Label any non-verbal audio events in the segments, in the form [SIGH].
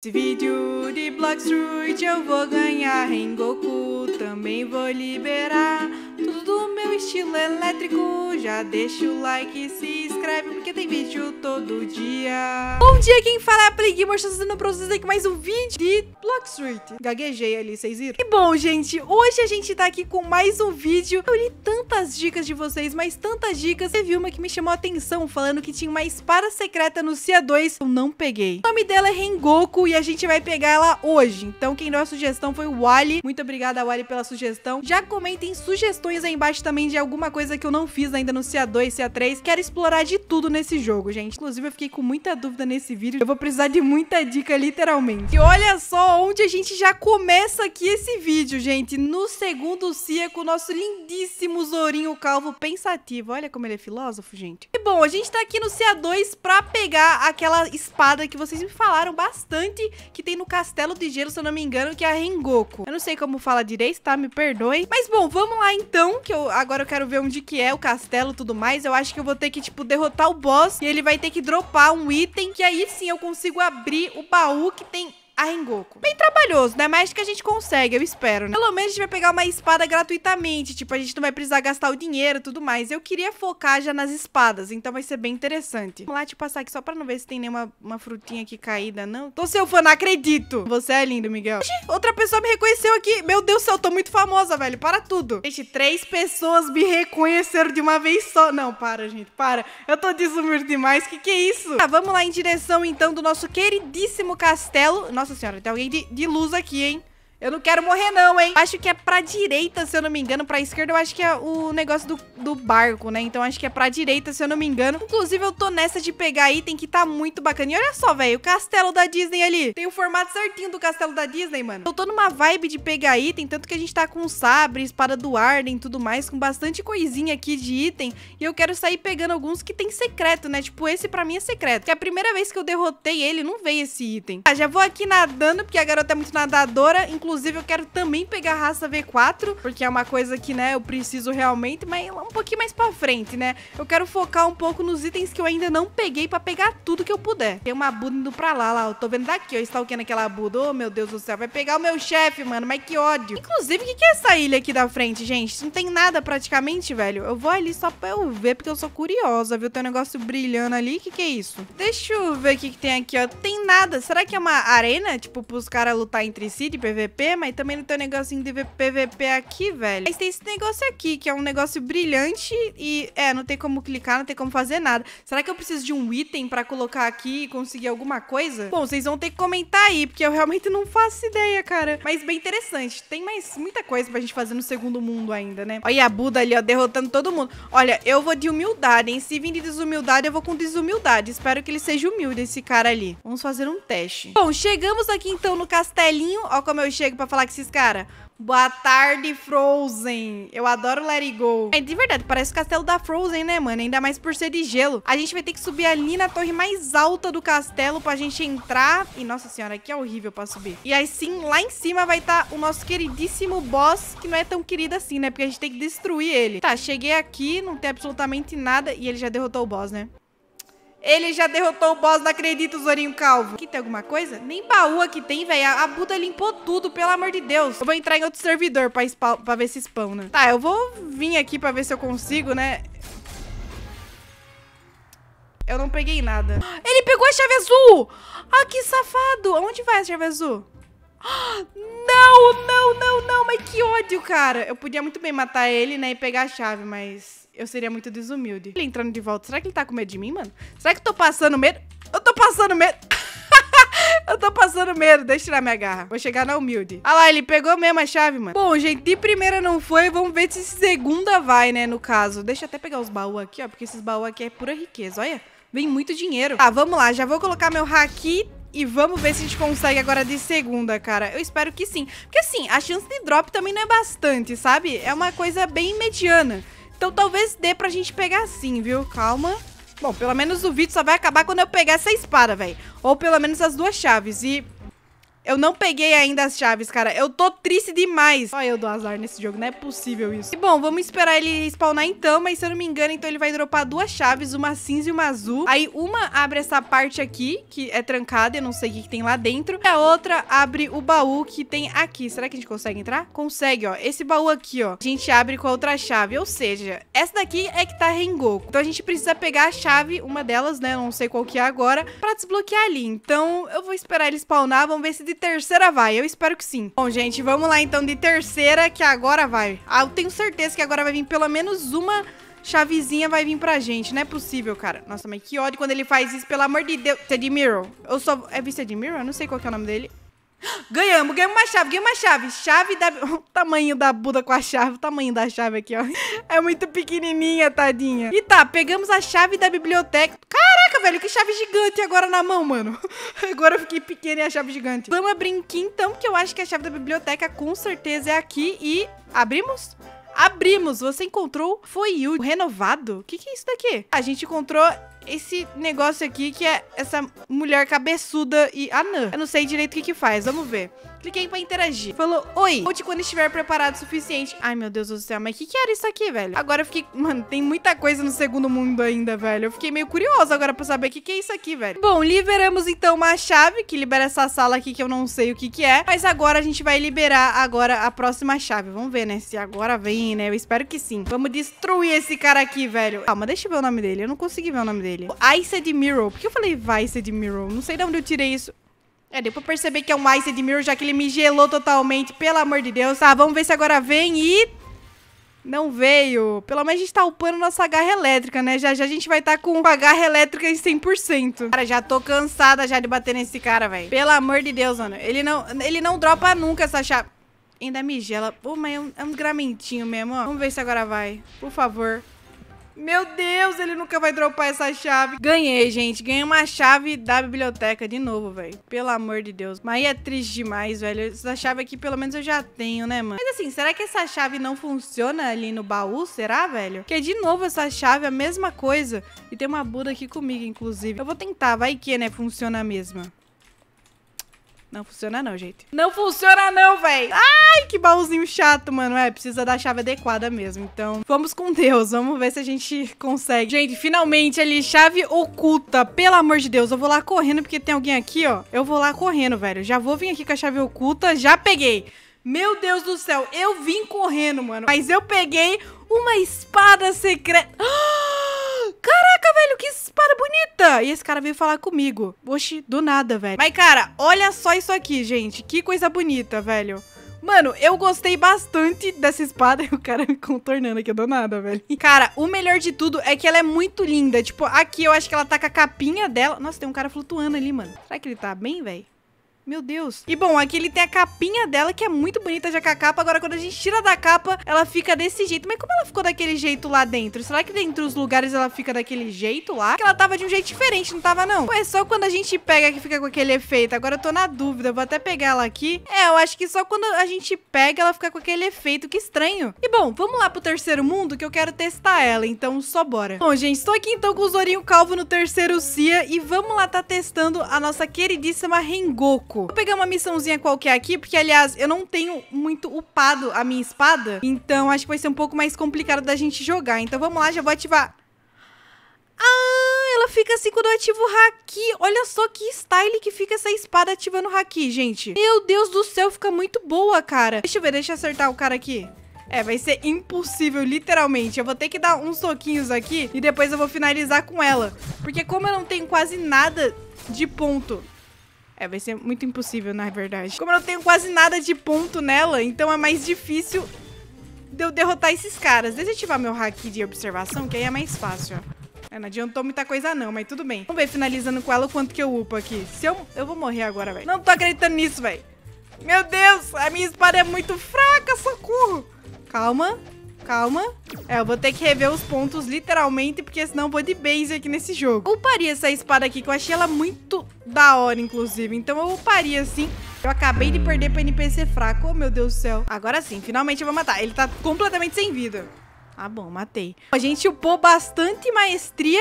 Esse vídeo de Street eu vou ganhar em Goku, também vou liberar tudo do meu estilo elétrico. Já deixa o like e se inscreve porque tem vídeo todo dia. Bom dia, quem fala é a Plague Motion, trazendo tá pra vocês aqui mais um vídeo de Block Street. Gaguejei ali, vocês viram? E bom, gente, hoje a gente tá aqui com mais um vídeo. Eu li tantas dicas de vocês, mas tantas dicas. Teve uma que me chamou a atenção, falando que tinha uma espada secreta no Cia 2. Eu não peguei. O nome dela é Rengoku e a gente vai pegar ela hoje. Então quem deu a sugestão foi o Wally. Muito obrigada, Wally, pela sugestão. Já comentem sugestões aí embaixo também de alguma coisa que eu não fiz ainda no Cia 2, Cia 3. Quero explorar de tudo nesse nesse jogo, gente. Inclusive, eu fiquei com muita dúvida nesse vídeo. Eu vou precisar de muita dica, literalmente. E olha só onde a gente já começa aqui esse vídeo, gente. No segundo CIA, com o nosso lindíssimo Zorinho Calvo Pensativo. Olha como ele é filósofo, gente. E bom, a gente tá aqui no CIA 2 pra pegar aquela espada que vocês me falaram bastante que tem no Castelo de Gelo, se eu não me engano, que é a Rengoku. Eu não sei como fala direito, tá? Me perdoem. Mas bom, vamos lá então, que eu agora eu quero ver onde que é o castelo e tudo mais. Eu acho que eu vou ter que, tipo, derrotar o boss e ele vai ter que dropar um item que aí sim eu consigo abrir o baú que tem a Rengoku. Bem trabalhoso, né? Mas que a gente consegue, eu espero, né? Pelo menos a gente vai pegar uma espada gratuitamente, tipo, a gente não vai precisar gastar o dinheiro e tudo mais. Eu queria focar já nas espadas, então vai ser bem interessante. Vamos lá te passar aqui só pra não ver se tem nenhuma uma frutinha aqui caída, não. Tô seu fã, não acredito. Você é lindo, Miguel. outra pessoa me reconheceu aqui. Meu Deus do céu, eu tô muito famosa, velho. Para tudo. Gente, três pessoas me reconheceram de uma vez só. Não, para, gente, para. Eu tô desumido demais. Que que é isso? Tá, vamos lá em direção, então, do nosso queridíssimo castelo. Nossa, nossa senhora, tem alguém de, de luz aqui, hein? Eu não quero morrer não, hein? Acho que é pra direita, se eu não me engano. Pra esquerda eu acho que é o negócio do, do barco, né? Então acho que é pra direita, se eu não me engano. Inclusive eu tô nessa de pegar item que tá muito bacana. E olha só, velho, o castelo da Disney ali. Tem o formato certinho do castelo da Disney, mano. Eu tô numa vibe de pegar item, tanto que a gente tá com sabre, espada do Arden e tudo mais, com bastante coisinha aqui de item. E eu quero sair pegando alguns que tem secreto, né? Tipo, esse pra mim é secreto. Que a primeira vez que eu derrotei ele, não veio esse item. Ah, já vou aqui nadando, porque a garota é muito nadadora. Inclusive, Inclusive, eu quero também pegar a raça V4, porque é uma coisa que, né, eu preciso realmente, mas é um pouquinho mais pra frente, né? Eu quero focar um pouco nos itens que eu ainda não peguei pra pegar tudo que eu puder. Tem uma Buda indo pra lá, lá. Eu tô vendo daqui, ó. Stalkeando aquela Buda. Ô, oh, meu Deus do céu. Vai pegar o meu chefe, mano. Mas que ódio. Inclusive, o que, que é essa ilha aqui da frente, gente? Não tem nada praticamente, velho. Eu vou ali só pra eu ver, porque eu sou curiosa, viu? Tem um negócio brilhando ali. O que, que é isso? Deixa eu ver o que, que tem aqui, ó. Tem nada. Será que é uma arena? Tipo, pros caras lutar entre si de PVP? PVP, mas também não tem um negocinho de PVP aqui, velho. Mas tem esse negócio aqui, que é um negócio brilhante e, é, não tem como clicar, não tem como fazer nada. Será que eu preciso de um item pra colocar aqui e conseguir alguma coisa? Bom, vocês vão ter que comentar aí, porque eu realmente não faço ideia, cara. Mas bem interessante. Tem mais muita coisa pra gente fazer no segundo mundo ainda, né? Olha a Buda ali, ó, derrotando todo mundo. Olha, eu vou de humildade, hein? Se vir de desumildade, eu vou com desumildade. Espero que ele seja humilde, esse cara ali. Vamos fazer um teste. Bom, chegamos aqui então no castelinho. Ó como eu cheguei chego pra falar com esses caras. Boa tarde, Frozen. Eu adoro Let It Go. É, de verdade, parece o castelo da Frozen, né, mano? Ainda mais por ser de gelo. A gente vai ter que subir ali na torre mais alta do castelo pra gente entrar. E, nossa senhora, que é horrível pra subir. E aí, sim, lá em cima vai estar tá o nosso queridíssimo boss, que não é tão querido assim, né? Porque a gente tem que destruir ele. Tá, cheguei aqui, não tem absolutamente nada. E ele já derrotou o boss, né? Ele já derrotou o boss, não acredito, Zorinho Calvo. Aqui tem alguma coisa? Nem baú aqui tem, velho. A Buda limpou tudo, pelo amor de Deus. Eu vou entrar em outro servidor pra, pra ver se spawna. Né? Tá, eu vou vir aqui pra ver se eu consigo, né? Eu não peguei nada. [GASPS] Ele pegou a chave azul! Ah, que safado! Onde vai a chave azul? [GASPS] Não, não, não, não, mas que ódio, cara. Eu podia muito bem matar ele, né, e pegar a chave, mas eu seria muito desumilde. Ele entrando de volta, será que ele tá com medo de mim, mano? Será que eu tô passando medo? Eu tô passando medo. [LAUGHS] eu tô passando medo, deixa eu tirar minha garra. Vou chegar na humilde. Ah lá, ele pegou mesmo a chave, mano. Bom, gente, de primeira não foi. Vamos ver se segunda vai, né, no caso. Deixa eu até pegar os baús aqui, ó. Porque esses baús aqui é pura riqueza, olha. Vem muito dinheiro. Tá, vamos lá. Já vou colocar meu haki e vamos ver se a gente consegue agora de segunda, cara. Eu espero que sim. Porque assim, a chance de drop também não é bastante, sabe? É uma coisa bem mediana. Então talvez dê pra gente pegar assim, viu? Calma. Bom, pelo menos o vídeo só vai acabar quando eu pegar essa espada, velho. Ou pelo menos as duas chaves. E eu não peguei ainda as chaves, cara. Eu tô triste demais. Olha eu do azar nesse jogo, não é possível isso. E bom, vamos esperar ele spawnar então, mas se eu não me engano, então ele vai dropar duas chaves, uma cinza e uma azul. Aí uma abre essa parte aqui, que é trancada, eu não sei o que, que tem lá dentro. E a outra abre o baú que tem aqui. Será que a gente consegue entrar? Consegue, ó. Esse baú aqui, ó, a gente abre com a outra chave. Ou seja, essa daqui é que tá Rengoku. Então a gente precisa pegar a chave, uma delas, né, não sei qual que é agora, pra desbloquear ali. Então eu vou esperar ele spawnar, vamos ver se ele terceira vai. Eu espero que sim. Bom, gente, vamos lá então de terceira, que agora vai. Ah, eu tenho certeza que agora vai vir pelo menos uma chavezinha vai vir pra gente. Não é possível, cara. Nossa, mas que ódio quando ele faz isso, pelo amor de Deus. Ted Mirror. Eu sou É vice de Mirror? Eu não sei qual é o nome dele. Ganhamos, ganhamos uma chave, ganhamos uma chave. Chave da. [LAUGHS] O tamanho da Buda com a chave, o tamanho da chave aqui, ó. É muito pequenininha, tadinha. E tá, pegamos a chave da biblioteca. Caraca, velho, que chave gigante agora na mão, mano. [LAUGHS] Agora eu fiquei pequena e a chave gigante. Vamos abrir aqui então, que eu acho que a chave da biblioteca com certeza é aqui. E abrimos? Abrimos! Você encontrou foi o renovado? O que, que é isso daqui? A gente encontrou esse negócio aqui que é essa mulher cabeçuda e anã. Eu não sei direito o que que faz, vamos ver. Cliquei pra interagir. Falou, oi, volte quando estiver preparado o suficiente. Ai, meu Deus do céu, mas o que que era isso aqui, velho? Agora eu fiquei... Mano, tem muita coisa no segundo mundo ainda, velho. Eu fiquei meio curioso agora pra saber o que que é isso aqui, velho. Bom, liberamos então uma chave que libera essa sala aqui que eu não sei o que que é. Mas agora a gente vai liberar agora a próxima chave. Vamos ver, né, se agora vem, né? Eu espero que sim. Vamos destruir esse cara aqui, velho. Calma, deixa eu ver o nome dele. Eu não consegui ver o nome dele dele. Iced Mirror. Por que eu falei Iced Mirror? Não sei de onde eu tirei isso. É, deu pra perceber que é um Iced Mirror, já que ele me gelou totalmente, pelo amor de Deus. Tá, vamos ver se agora vem e... Não veio. Pelo menos a gente tá upando nossa garra elétrica, né? Já já a gente vai estar tá com a garra elétrica em 100%. Cara, já tô cansada já de bater nesse cara, velho. Pelo amor de Deus, mano. Ele não, ele não dropa nunca essa chave. Ainda me gela. Pô, mas é um, é um gramentinho mesmo, ó. Vamos ver se agora vai. Por favor. Meu Deus, ele nunca vai dropar essa chave. Ganhei, gente. Ganhei uma chave da biblioteca de novo, velho. Pelo amor de Deus. Mas aí é triste demais, velho. Essa chave aqui, pelo menos, eu já tenho, né, mano? Mas assim, será que essa chave não funciona ali no baú? Será, velho? Porque, de novo, essa chave é a mesma coisa. E tem uma Buda aqui comigo, inclusive. Eu vou tentar. Vai que, né, funciona a mesma. Não funciona não, gente. Não funciona não, véi. Ai, que baúzinho chato, mano. É, precisa da chave adequada mesmo. Então, vamos com Deus. Vamos ver se a gente consegue. Gente, finalmente ali, chave oculta. Pelo amor de Deus, eu vou lá correndo porque tem alguém aqui, ó. Eu vou lá correndo, velho. Já vou vir aqui com a chave oculta. Já peguei. Meu Deus do céu, eu vim correndo, mano. Mas eu peguei uma espada secreta. [GASPS] Ah! caraca, velho, que espada bonita! E esse cara veio falar comigo. Oxi, do nada, velho. Mas, cara, olha só isso aqui, gente. Que coisa bonita, velho. Mano, eu gostei bastante dessa espada. [LAUGHS] E O cara me contornando aqui do nada, velho. [LAUGHS] Cara, o melhor de tudo é que ela é muito linda. Tipo, aqui eu acho que ela tá com a capinha dela. Nossa, tem um cara flutuando ali, mano. Será que ele tá bem, velho? Meu Deus. E bom, aqui ele tem a capinha dela, que é muito bonita já com a capa. Agora, quando a gente tira da capa, ela fica desse jeito. Mas como ela ficou daquele jeito lá dentro? Será que dentro dos lugares ela fica daquele jeito lá? Que ela tava de um jeito diferente, não tava, não? Pô, é só quando a gente pega que fica com aquele efeito. Agora eu tô na dúvida. vou até pegar ela aqui. É, eu acho que só quando a gente pega, ela fica com aquele efeito. Que estranho. E bom, vamos lá pro terceiro mundo, que eu quero testar ela. Então, só bora. Bom, gente, estou aqui então com o Zorinho Calvo no terceiro Cia. E vamos lá tá testando a nossa queridíssima Rengoku pouco. Vou pegar uma missãozinha qualquer aqui, porque, aliás, eu não tenho muito upado a minha espada. Então, acho que vai ser um pouco mais complicado da gente jogar. Então, vamos lá, já vou ativar. Ah, ela fica assim quando eu ativo o Haki. Olha só que style que fica essa espada ativando o Haki, gente. Meu Deus do céu, fica muito boa, cara. Deixa eu ver, deixa eu acertar o cara aqui. É, vai ser impossível, literalmente. Eu vou ter que dar uns soquinhos aqui e depois eu vou finalizar com ela. Porque como eu não tenho quase nada de ponto é, vai ser muito impossível, na verdade. Como eu não tenho quase nada de ponto nela, então é mais difícil de eu derrotar esses caras. Deixa eu ativar meu hack de observação, que aí é mais fácil, ó. É, não adiantou muita coisa não, mas tudo bem. Vamos ver, finalizando com ela, o quanto que eu upo aqui. Se eu... Eu vou morrer agora, velho. Não tô acreditando nisso, velho. Meu Deus, a minha espada é muito fraca, socorro. Calma. Calma. É, eu vou ter que rever os pontos literalmente, porque senão eu vou de base aqui nesse jogo. Uparia essa espada aqui, que eu achei ela muito da hora, inclusive. Então eu uparia, sim. Eu acabei de perder pra NPC fraco. Oh, meu Deus do céu. Agora sim, finalmente eu vou matar. Ele tá completamente sem vida. Tá bom, matei. A gente upou bastante maestria...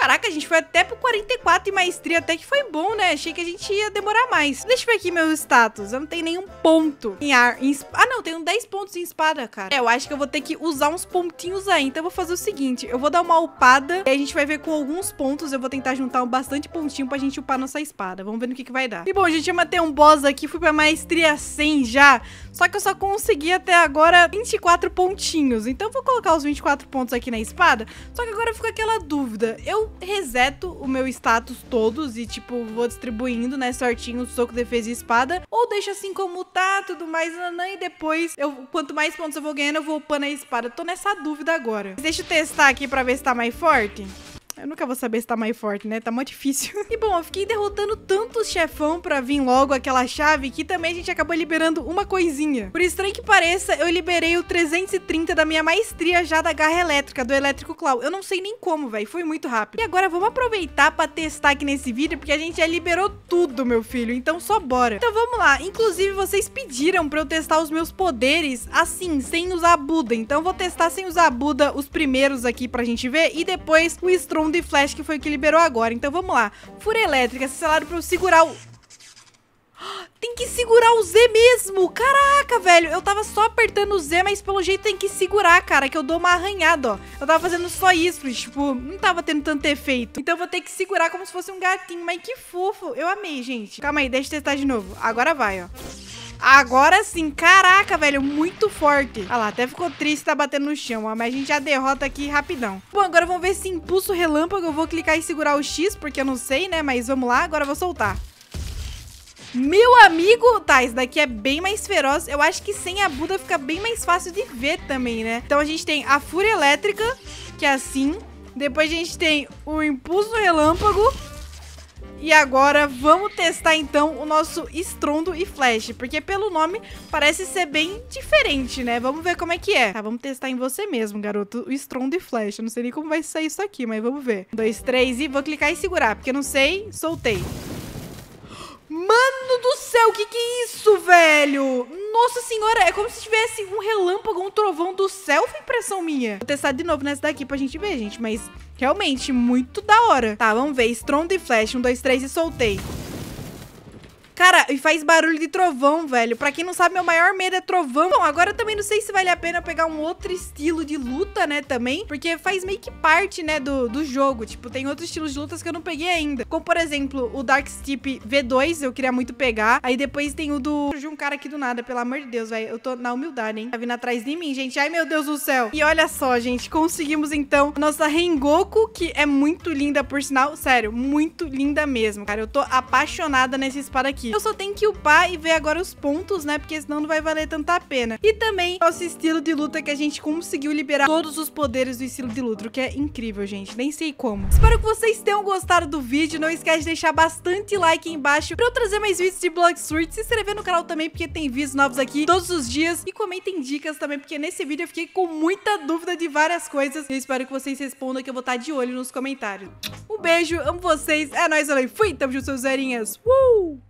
Caraca, a gente foi até pro 44 em maestria, até que foi bom, né? Achei que a gente ia demorar mais. Deixa eu ver aqui meu status. Eu não tenho nenhum ponto em ar. Em... Ah, não, tenho 10 pontos em espada, cara. É, eu acho que eu vou ter que usar uns pontinhos aí. Então eu vou fazer o seguinte, eu vou dar uma upada e a gente vai ver com alguns pontos. Eu vou tentar juntar bastante pontinho pra gente upar nossa espada. Vamos ver no que, que vai dar. E bom, gente, eu matei um boss aqui, fui pra maestria 100 já. Só que eu só consegui até agora 24 pontinhos. Então eu vou colocar os 24 pontos aqui na espada. Só que agora fica aquela dúvida. Eu reseto o meu status todos e, tipo, vou distribuindo, né, certinho, soco, defesa e espada. Ou deixo assim como tá, tudo mais, nanã, e depois, eu, quanto mais pontos eu vou ganhando, eu vou upando a espada. Tô nessa dúvida agora. Deixa eu testar aqui pra ver se tá mais forte. Eu nunca vou saber se tá mais forte, né? Tá muito difícil. [LAUGHS] E bom, eu fiquei derrotando tantos chefão pra vir logo aquela chave que também a gente acabou liberando uma coisinha. Por estranho que pareça, eu liberei o 330 da minha maestria já da garra elétrica, do elétrico Clau. Eu não sei nem como, velho. Foi muito rápido. E agora vamos aproveitar pra testar aqui nesse vídeo, porque a gente já liberou tudo, meu filho. Então só bora. Então vamos lá. Inclusive, vocês pediram pra eu testar os meus poderes assim, sem usar Buda. Então vou testar sem usar Buda os primeiros aqui pra gente ver e depois o strong segundo e Flash, que foi o que liberou agora. Então vamos lá. Fura elétrica, selado pra eu segurar o... Tem que segurar o Z mesmo! Caraca, velho! Eu tava só apertando o Z, mas pelo jeito tem que segurar, cara, que eu dou uma arranhada, ó. Eu tava fazendo só isso, tipo, não tava tendo tanto efeito. Então eu vou ter que segurar como se fosse um gatinho, mas que fofo! Eu amei, gente. Calma aí, deixa eu testar de novo. Agora vai, ó. Agora sim, caraca, velho, muito forte. Ah lá, até ficou triste tá batendo no chão, ó, mas a gente já derrota aqui rapidão. Bom, agora vamos ver se impulso relâmpago. Eu vou clicar e segurar o X, porque eu não sei, né? Mas vamos lá, agora eu vou soltar. Meu amigo, tá, isso daqui é bem mais feroz. Eu acho que sem a Buda fica bem mais fácil de ver também, né? Então a gente tem a fúria elétrica, que é assim. Depois a gente tem o impulso relâmpago e agora vamos testar então o nosso estrondo e flash, porque pelo nome parece ser bem diferente, né? Vamos ver como é que é. Tá, vamos testar em você mesmo, garoto, o estrondo e flash. Eu não sei nem como vai sair isso aqui, mas vamos ver. Um, dois, três e vou clicar e segurar, porque eu não sei, soltei. [GASPS] Mano do céu, o que que é isso, velho? Nossa senhora, é como se tivesse um relâmpago, um trovão do céu, foi impressão minha. Vou testar de novo nessa daqui pra gente ver, gente, mas realmente muito da hora. Tá, vamos ver, estrondo e flash, um, dois, três e soltei. Cara, e faz barulho de trovão, velho. Pra quem não sabe, meu maior medo é trovão. Bom, agora eu também não sei se vale a pena pegar um outro estilo de luta, né, também. Porque faz meio que parte, né, do, do jogo. Tipo, tem outros estilos de lutas que eu não peguei ainda. Como, por exemplo, o Dark Steep V2, eu queria muito pegar. Aí depois tem o do... de um cara aqui do nada, pelo amor de Deus, velho. Eu tô na humildade, hein. Tá vindo atrás de mim, gente. Ai, meu Deus do céu. E olha só, gente. Conseguimos, então, a nossa Rengoku, que é muito linda, por sinal. Sério, muito linda mesmo, cara. Eu tô apaixonada nessa espada aqui. Eu só tenho que upar e ver agora os pontos, né? Porque senão não vai valer tanta pena. E também nosso estilo de luta que a gente conseguiu liberar todos os poderes do estilo de luta, o que é incrível, gente. Nem sei como. Espero que vocês tenham gostado do vídeo. Não esquece de deixar bastante like aí embaixo pra eu trazer mais vídeos de Blog Street. Se inscrever no canal também, porque tem vídeos novos aqui todos os dias. E comentem dicas também, porque nesse vídeo eu fiquei com muita dúvida de várias coisas. Eu espero que vocês respondam, que eu vou estar tá de olho nos comentários. Um beijo, amo vocês. É nóis, aí. fui. Tamo junto, seus zerinhas. Uh!